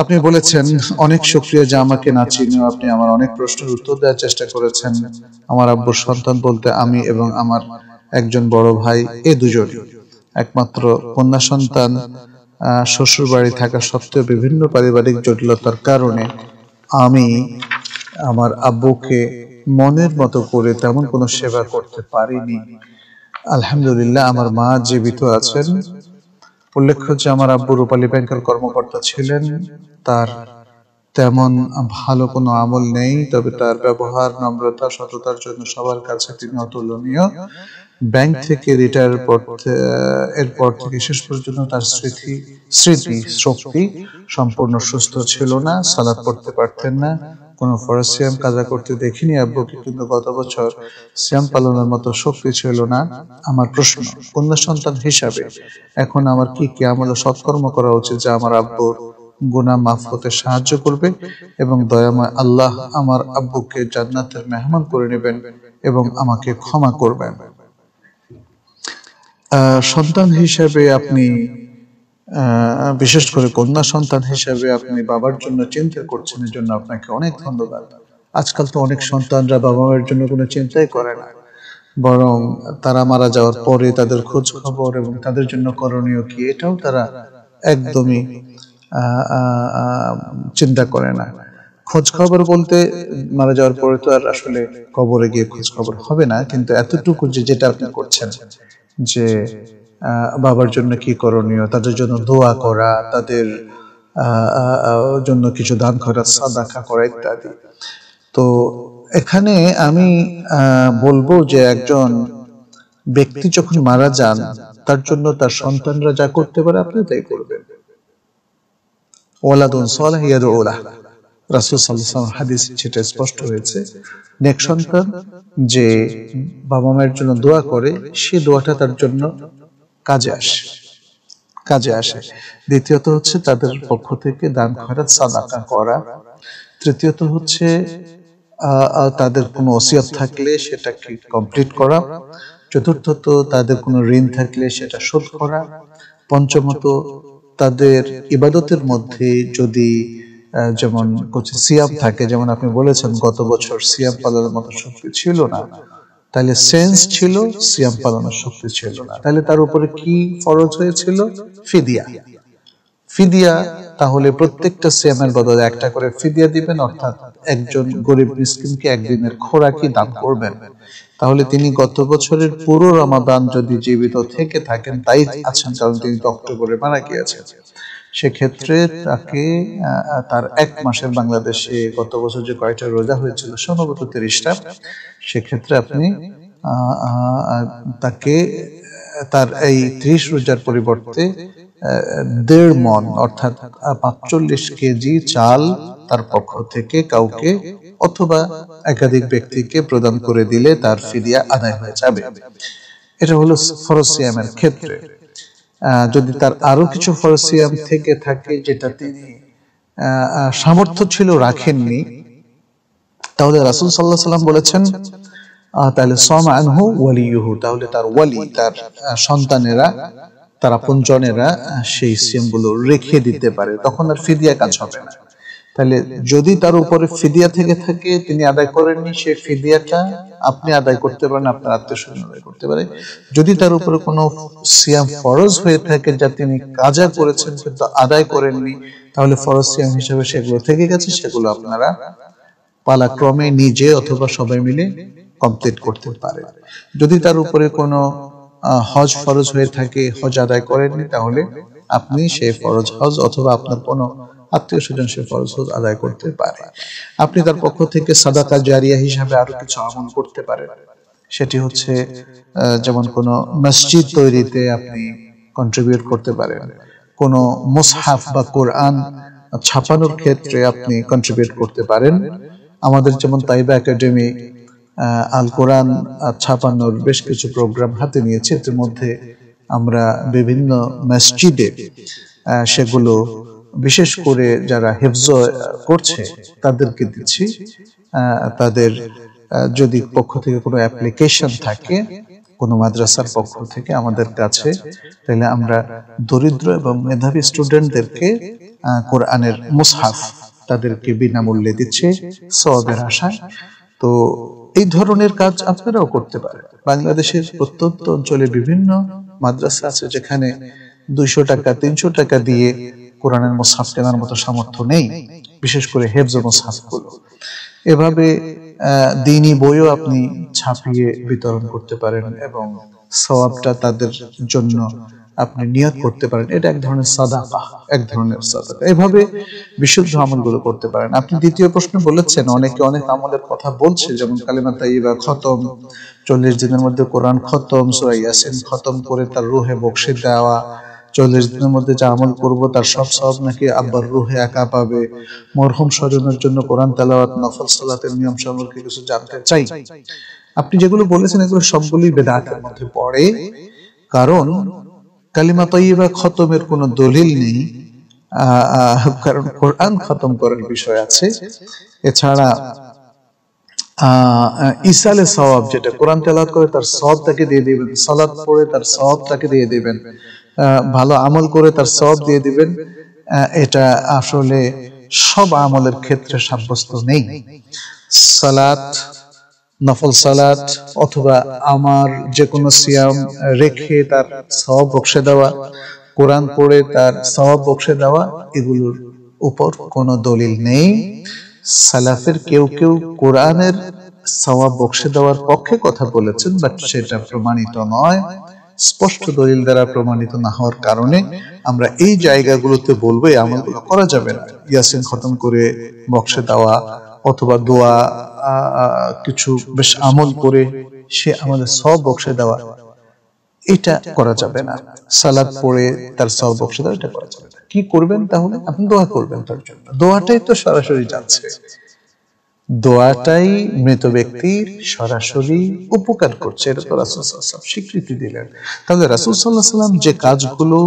আপনি বলেছেন অনেক সক্রিয় যা আমাকে না চিনিও আপনি আমার অনেক প্রশ্নের উত্তর দেওয়ার চেষ্টা করেছেন আমার আব্বুর সন্তান বলতে আমি এবং আমার একজন বড় ভাই এ দুজন একমাত্র কন্যা সন্তান শ্বশুর বাড়ি থাকা সত্ত্বেও বিভিন্ন পারিবারিক জটিলতার কারণে আমি আমার আব্বুকে মনের মতো করে তেমন কোনো সেবা করতে পারিনি আলহামদুলিল্লাহ আমার মা জীবিত আছেন উল্লেখ্য যে আমার আব্বু রূপালী ব্যাংকের কর্মকর্তা ছিলেন তার তেমন ভালো কোনো আমল নেই তবে তার ব্যবহার নম্রতা সততার জন্য সবার কাছে তিনি অতুলনীয় ব্যাংক থেকে রিটায়ার পর এরপর থেকে শেষ পর্যন্ত তার স্মৃতি স্মৃতি শক্তি সম্পূর্ণ সুস্থ ছিল না সালাদ পড়তে পারতেন না কোন ফরজ সিয়াম কাজা করতে দেখিনি আব্বু কিন্তু গত বছর সিয়াম পালনের মতো শক্তি ছিল না আমার প্রশ্ন কন্যা সন্তান হিসাবে এখন আমার কি কি আমল সৎকর্ম করা উচিত যা আমার আব্বুর গুণা মাফ হতে সাহায্য করবে এবং দয়াময় আল্লাহ আমার আব্বুকে জান্নাতের মেহমান করে নেবেন এবং আমাকে ক্ষমা করবেন সন্তান হিসাবে আপনি বিশেষ করে কন্যা সন্তান হিসেবে আপনি বাবার জন্য চিন্তা করছেন এর জন্য আপনাকে অনেক ধন্যবাদ আজকাল তো অনেক সন্তানরা বাবা মায়ের জন্য কোনো চিন্তাই করে না বরং তারা মারা যাওয়ার পরে তাদের খোঁজ খবর এবং তাদের জন্য করণীয় কি এটাও তারা একদমই চিন্তা করে না খোঁজ খবর বলতে মারা যাওয়ার পরে তো আর আসলে কবরে গিয়ে খোঁজ খবর হবে না কিন্তু এতটুকু যে যেটা আপনি করছেন যে বাবার জন্য কি করণীয় তাদের জন্য দোয়া করা তাদের জন্য কিছু দান করা সাদাখা করা ইত্যাদি তো এখানে আমি বলবো যে একজন ব্যক্তি যখন মারা যান তার জন্য তার সন্তানরা যা করতে পারে আপনি তাই করবেন ওয়ালাদুন সালাহ হাদিস যেটা স্পষ্ট হয়েছে নেক সন্তান যে বাবা মায়ের জন্য দোয়া করে সে দোয়াটা তার জন্য কাজে আসে কাজে আসে দ্বিতীয়ত হচ্ছে তাদের পক্ষ থেকে দান খয়রাত সাদাকা করা তৃতীয়ত হচ্ছে তাদের কোনো ওসিয়ত থাকলে সেটাকে কমপ্লিট করা চতুর্থত তাদের কোনো ঋণ থাকলে সেটা শোধ করা পঞ্চমত তাদের ইবাদতের মধ্যে যদি যেমন সিয়াম থাকে যেমন আপনি বলেছেন গত বছর সিয়াম পালনের মতো শক্তি ছিল না তাহলে সেন্স ছিল সিয়াম পালনের শক্তি ছিল না তাহলে তার উপরে কি ফরজ হয়েছিল ফিদিয়া ফিদিয়া তাহলে প্রত্যেকটা সিয়ামের বদলে একটা করে ফিদিয়া দিবেন অর্থাৎ একজন গরিব মিসকিনকে একদিনের খোরাকি দান করবেন তাহলে তিনি গত বছরের পুরো রমাদান যদি জীবিত থেকে থাকেন তাই আছেন কারণ তিনি তো অক্টোবরে মারা গিয়েছেন সেক্ষেত্রে তাকে তার এক মাসের বাংলাদেশে গত বছর যে কয়টা রোজা হয়েছিল সম্ভবত তিরিশটা সেক্ষেত্রে আপনি তাকে তার এই ত্রিশ রোজার পরিবর্তে দেড় মন অর্থাৎ পাঁচচল্লিশ কেজি চাল তার পক্ষ থেকে কাউকে অথবা একাধিক ব্যক্তিকে প্রদান করে দিলে তার ফিরিয়া আদায় হয়ে যাবে এটা হলো ফরসিয়ামের ক্ষেত্রে যদি তার আরো কিছু ফরসিয়াম থেকে থাকে যেটা তিনি সামর্থ্য ছিল রাখেননি তাহলে রাসুল সাল্লাহ সাল্লাম বলেছেন তাহলে সম আনহু ওয়ালিহু তাহলে তার ওয়ালি তার সন্তানেরা তারা পঞ্চনেরা সেই সিমগুলো রেখে দিতে পারে তখন আর ফিদিয়া কাজ হবে না তাহলে যদি তার উপরে ফিদিয়া থেকে থাকে তিনি আদায় করেননি সেই ফিদিয়াটা আপনি আদায় করতে পারেন আপনার আত্মীয় স্বজন আদায় করতে পারে যদি তার উপরে কোনো সিয়াম ফরজ হয়ে থাকে যা তিনি কাজা করেছেন কিন্তু আদায় করেননি তাহলে ফরজ সিয়াম হিসেবে সেগুলো থেকে গেছে সেগুলো আপনারা পালাক্রমে নিজে অথবা সবাই মিলে কমপ্লিট করতে পারে যদি তার উপরে কোনো হজ ফরজ হয়ে থাকে হজ আদায় করেননি তাহলে আপনি সেই ফরজ হজ অথবা আপনার কোনো আত্মীয় স্বজন সে ফরজ হজ আদায় করতে পারে আপনি তার পক্ষ থেকে সাদাকা জারিয়া হিসাবে আরো কিছু আমল করতে পারেন সেটি হচ্ছে যেমন কোনো মসজিদ তৈরিতে আপনি কন্ট্রিবিউট করতে পারেন কোনো মুসহাফ বা কোরআন ছাপানোর ক্ষেত্রে আপনি কন্ট্রিবিউট করতে পারেন আমাদের যেমন তাইবা একাডেমি আল কোরআন ছাপানোর বেশ কিছু প্রোগ্রাম হাতে নিয়েছে এর মধ্যে আমরা বিভিন্ন মসজিদে সেগুলো বিশেষ করে যারা হেফজ করছে তাদেরকে দিচ্ছি তাদের যদি পক্ষ থেকে কোনো অ্যাপ্লিকেশন থাকে কোনো মাদ্রাসার পক্ষ থেকে আমাদের কাছে তাহলে আমরা দরিদ্র এবং মেধাবী স্টুডেন্টদেরকে কোরআনের মুসহাফ তাদেরকে বিনামূল্যে দিচ্ছে সবের আশায় তো এই ধরনের কাজ আপনারাও করতে পারেন বাংলাদেশের প্রত্যন্ত অঞ্চলে বিভিন্ন মাদ্রাসা আছে যেখানে দুইশো টাকা তিনশো টাকা দিয়ে কোরআনের মোসাফ কেনার মতো সামর্থ্য নেই বিশেষ করে হেফজ মোসাফগুলো এভাবে দিনই বইও আপনি ছাপিয়ে বিতরণ করতে পারেন এবং সবাবটা তাদের জন্য আপনি নিয়ত করতে পারেন এটা এক ধরনের সাদাকা এক ধরনের সাদাকা এভাবে বিশুদ্ধ আমলগুলো করতে পারেন আপনি দ্বিতীয় প্রশ্ন বলেছেন অনেকে অনেক আমলের কথা বলছে যেমন কালিমা তাইবা খতম চল্লিশ দিনের মধ্যে কোরআন খতম সোয়াইয়াসিন খতম করে তার রুহে বক্সি দেওয়া চল্লিশ দিনের মধ্যে যা আমল করব তার সব সব নাকি আব্বার রুহে একা পাবে মরহম স্বজনের জন্য কোরআন তালাওয়াত নফল সালাতের নিয়ম সম্পর্কে কিছু জানতে চাই আপনি যেগুলো বলেছেন এগুলো সবগুলি বেদাতের মধ্যে পড়ে কারণ কালিমা তৈবা খতমের কোনো দলিল নেই কারণ কোরআন খতম করার বিষয় আছে এছাড়া ইসালে সওয়াব যেটা কোরআন তেলাওয়াত করে তার সব তাকে দিয়ে দিবেন সালাদ পড়ে তার সব তাকে দিয়ে দিবেন ভালো আমল করে তার সব দিয়ে দিবেন এটা আসলে সব আমলের ক্ষেত্রে সাব্যস্ত নেই সালাত নফল সালাত অথবা আমার যে কোনো সিয়াম রেখে তার সব বক্সে দেওয়া কোরআন পড়ে তার সব বক্সে দেওয়া এগুলোর উপর কোনো দলিল নেই সালাফের কেউ কেউ কোরআনের সওয়াব বক্সে দেওয়ার পক্ষে কথা বলেছেন বাট সেটা প্রমাণিত নয় স্পষ্ট দলিল দ্বারা প্রমাণিত না হওয়ার কারণে আমরা এই জায়গাগুলোতে বলবো এই আমলগুলো করা যাবে না ইয়াসিন খতম করে বক্সে দেওয়া অথবা দোয়া কিছু বেশ আমল করে সে আমাদের সব বক্সে দেওয়া এটা করা যাবে না সালাদ পড়ে তার সব বক্সে দেওয়া এটা করা যাবে না কি করবেন তাহলে আপনি দোয়া করবেন তার জন্য দোয়াটাই তো সরাসরি যাচ্ছে দোয়াটাই মৃত ব্যক্তির সরাসরি উপকার করছে এটা তো রাসুল সাল্লাম স্বীকৃতি দিলেন তাহলে রাসুল সাল্লাহ সাল্লাম যে কাজগুলো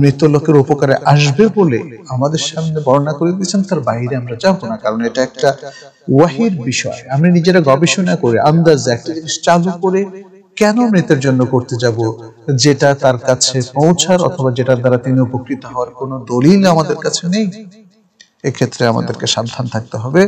মৃত লোকের উপকারে আসবে বলে আমাদের সামনে বর্ণনা করে দিয়েছেন তার বাইরে আমরা যাব না কারণ এটা একটা ওয়াহির বিষয় আমি নিজেরা গবেষণা করে আন্দাজ একটা জিনিস চালু করে কেন মৃতের জন্য করতে যাব যেটা তার কাছে পৌঁছার অথবা যেটার দ্বারা তিনি উপকৃত হওয়ার কোনো দলিল আমাদের কাছে নেই এক্ষেত্রে আমাদেরকে সাবধান থাকতে হবে